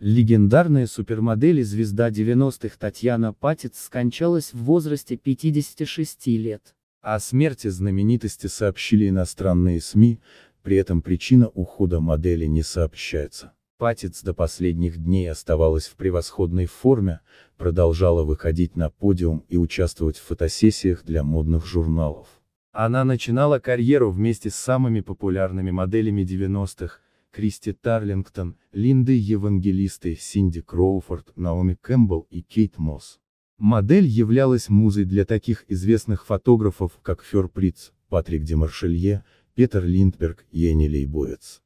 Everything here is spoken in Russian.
Легендарная супермодель и звезда 90-х Татьяна Патиц скончалась в возрасте 56 лет. О смерти знаменитости сообщили иностранные СМИ, при этом причина ухода модели не сообщается. Патиц до последних дней оставалась в превосходной форме, продолжала выходить на подиум и участвовать в фотосессиях для модных журналов. Она начинала карьеру вместе с самыми популярными моделями 90-х, Кристи Тарлингтон, Линды Евангелисты, Синди Кроуфорд, Наоми Кэмпбелл и Кейт Мосс. Модель являлась музой для таких известных фотографов, как Фер Приц, Патрик Демаршелье, Петер Линдберг и Энни Лейбовец.